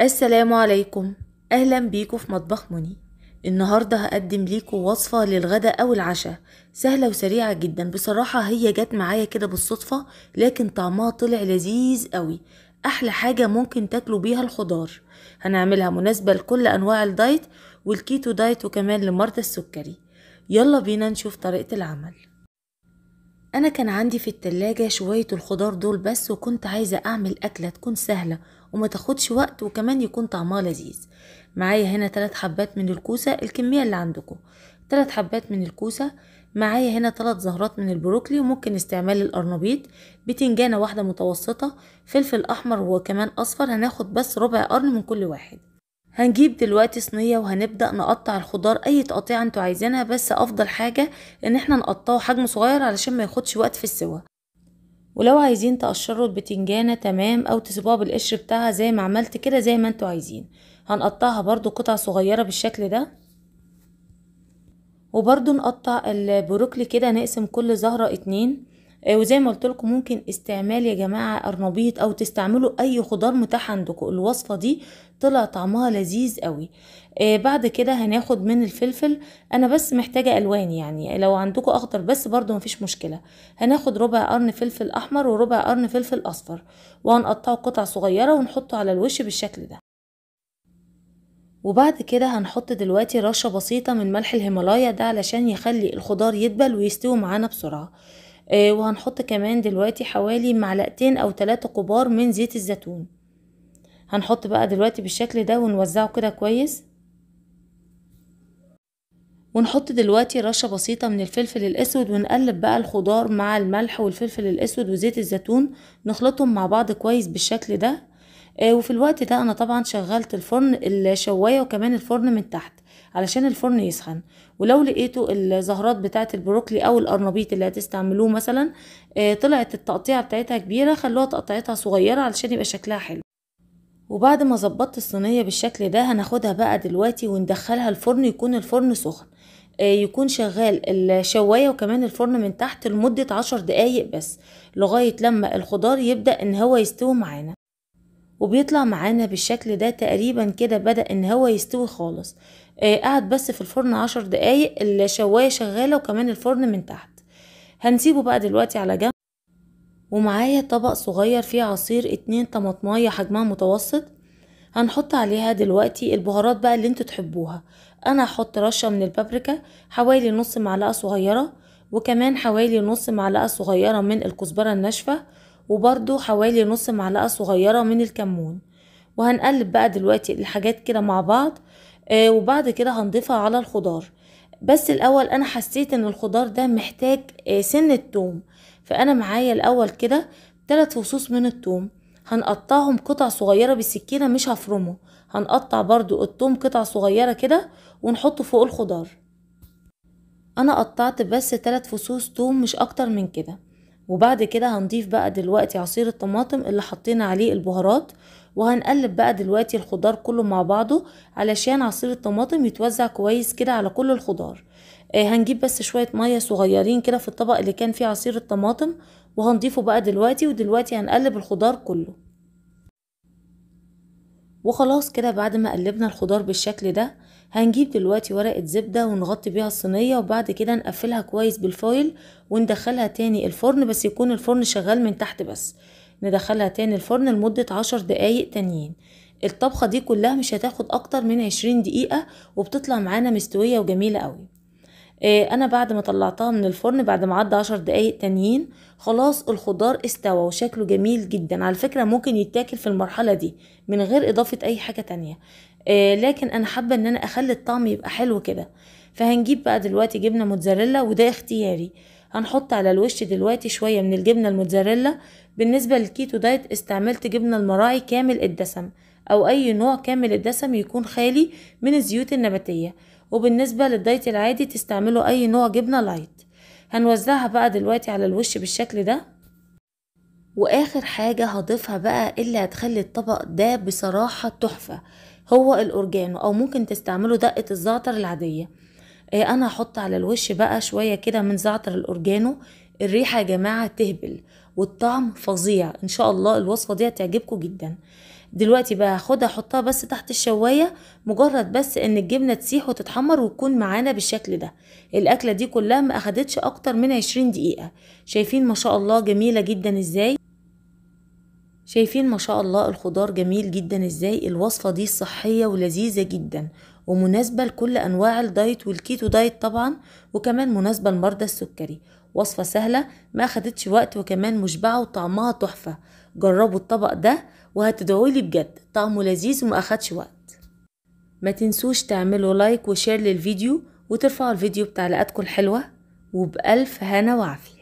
السلام عليكم أهلا بيكم في مطبخ مني النهاردة هقدم ليكم وصفة للغدا أو العشاء سهلة وسريعة جدا بصراحة هي جت معايا كده بالصدفة لكن طعمها طلع لذيذ قوي أحلى حاجة ممكن تاكلوا بيها الخضار هنعملها مناسبة لكل أنواع الدايت والكيتو دايت وكمان لمرضى السكري يلا بينا نشوف طريقة العمل أنا كان عندي في التلاجة شوية الخضار دول بس وكنت عايزة أعمل أكلة تكون سهلة وما تاخدش وقت وكمان يكون طعمها لذيذ معايا هنا ثلاث حبات من الكوسة الكمية اللي عندكم ثلاث حبات من الكوسة معايا هنا ثلاث زهرات من البروكلي وممكن استعمال الارنبيط بتنجانة واحدة متوسطة فلفل أحمر وكمان أصفر هناخد بس ربع قرن من كل واحد هنجيب دلوقتي صينية وهنبدأ نقطع الخضار أي تقطيعة انتوا عايزينها بس أفضل حاجة إن احنا نقطعه حجم صغير علشان ما ياخدش وقت في السوا ولو عايزين تقشروا البتنجانة تمام او تسيبوها بالقشر بتاعها زي ما عملت كده زي ما انتوا عايزين هنقطعها برضو قطع صغيرة بالشكل ده وبرضو نقطع البروكلي كده نقسم كل زهرة اتنين آه، وزي ما قلت لكم ممكن استعمال يا جماعه أرنبيط او تستعملوا اي خضار متاح عندكم الوصفه دي طلع طعمها لذيذ قوي آه، بعد كده هناخد من الفلفل انا بس محتاجه الوان يعني لو عندكم اخضر بس برضو مفيش مشكله هناخد ربع قرن فلفل احمر وربع قرن فلفل اصفر وهنقطعه قطع صغيره ونحطه على الوش بالشكل ده وبعد كده هنحط دلوقتي رشة بسيطة من ملح الهيمالايا ده علشان يخلي الخضار يدبل ويستوي معانا بسرعة آه، وهنحط كمان دلوقتي حوالي معلقتين او ثلاثة كبار من زيت الزيتون هنحط بقى دلوقتي بالشكل ده ونوزعه كده كويس ونحط دلوقتي رشة بسيطة من الفلفل الأسود ونقلب بقى الخضار مع الملح والفلفل الأسود وزيت الزيتون نخلطهم مع بعض كويس بالشكل ده آه، وفي الوقت ده أنا طبعا شغلت الفرن الشواية وكمان الفرن من تحت علشان الفرن يسخن ولو لقيتوا الزهرات بتاعة البروكلي او القرنبيط اللي هتستعملوه مثلا آه، طلعت التقطيعة بتاعتها كبيرة خلوها تقطيعتها صغيرة علشان يبقى شكلها حلو وبعد ما ظبطت الصينية بالشكل ده هناخدها بقى دلوقتي وندخلها الفرن يكون الفرن سخن آه، يكون شغال الشواية وكمان الفرن من تحت لمدة عشر دقايق بس لغاية لما الخضار يبدأ ان هو يستوي معانا وبيطلع معانا بالشكل ده تقريبا كده بدأ ان هو يستوي خالص آه قعد بس في الفرن عشر دقايق الشواية شغالة وكمان الفرن من تحت هنسيبه بقى دلوقتي على جنب ومعايا طبق صغير فيه عصير اتنين طماطماية حجمها متوسط هنحط عليها دلوقتي البهارات بقى اللي انتوا تحبوها انا هحط رشة من البابريكا حوالي نص معلقة صغيرة وكمان حوالي نص معلقة صغيرة من الكزبرة الناشفة وبرده حوالي نص معلقة صغيرة من الكمون وهنقلب بقى دلوقتي الحاجات كده مع بعض آه وبعد كده هنضيفها على الخضار بس الاول انا حسيت ان الخضار ده محتاج آه سن التوم فانا معايا الاول كده تلات فصوص من التوم هنقطعهم قطع صغيرة بالسكينة مش هفرمه هنقطع برضو التوم قطع صغيرة كده ونحطه فوق الخضار انا قطعت بس تلات فصوص توم مش اكتر من كده وبعد كده هنضيف بقى دلوقتي عصير الطماطم اللي حطينا عليه البهارات وهنقلب بقى دلوقتي الخضار كله مع بعضه علشان عصير الطماطم يتوزع كويس كده على كل الخضار آه هنجيب بس شوية مية صغيرين كده في الطبق اللي كان فيه عصير الطماطم وهنضيفه بقى دلوقتي ودلوقتي هنقلب الخضار كله وخلاص كده بعد ما قلبنا الخضار بالشكل ده هنجيب دلوقتي ورقة زبدة ونغطي بيها الصينية وبعد كده نقفلها كويس بالفويل وندخلها تاني الفرن بس يكون الفرن شغال من تحت بس ندخلها تاني الفرن لمدة عشر دقايق تانيين الطبخة دي كلها مش هتاخد اكتر من عشرين دقيقة وبتطلع معانا مستوية وجميلة قوي إيه، انا بعد ما طلعتها من الفرن بعد ما عدى عشر دقايق تانيين خلاص الخضار استوى وشكله جميل جدا على فكرة ممكن يتاكل في المرحلة دي من غير اضافة اي حاجة تانية إيه، لكن انا حابة ان انا اخلي الطعم يبقى حلو كده فهنجيب بقى دلوقتي جبنة موتزاريلا وده اختياري هنحط على الوش دلوقتي شوية من الجبنة الموتزاريلا بالنسبة للكيتو دايت استعملت جبنة المراعي كامل الدسم أو أي نوع كامل الدسم يكون خالي من الزيوت النباتية وبالنسبة للدايت العادي تستعملوا أي نوع جبنة لايت هنوزعها بقى دلوقتي على الوش بالشكل ده وآخر حاجة هضيفها بقى اللي هتخلي الطبق ده بصراحة تحفة هو الأورجانو أو ممكن تستعملوا دقة الزعتر العادية آه، انا هحط على الوش بقى شويه كده من زعتر الاورجانو الريحه يا جماعه تهبل والطعم فظيع ان شاء الله الوصفه دي هتعجبكم جدا دلوقتي بقى هاخدها احطها بس تحت الشوايه مجرد بس ان الجبنه تسيح وتتحمر وتكون معانا بالشكل ده الاكله دي كلها ما اخدتش اكتر من 20 دقيقه شايفين ما شاء الله جميله جدا ازاي شايفين ما شاء الله الخضار جميل جدا ازاي الوصفه دي صحيه ولذيذه جدا ومناسبه لكل انواع الدايت والكيتو دايت طبعا وكمان مناسبه لمرضى السكري وصفه سهله ما اخدتش وقت وكمان مشبعه وطعمها تحفه جربوا الطبق ده وهتدعولي بجد طعمه لذيذ وما أخدش وقت ما تنسوش تعملوا لايك وشير للفيديو وترفعوا الفيديو بتعليقاتكم الحلوة وبألف هنا وعافية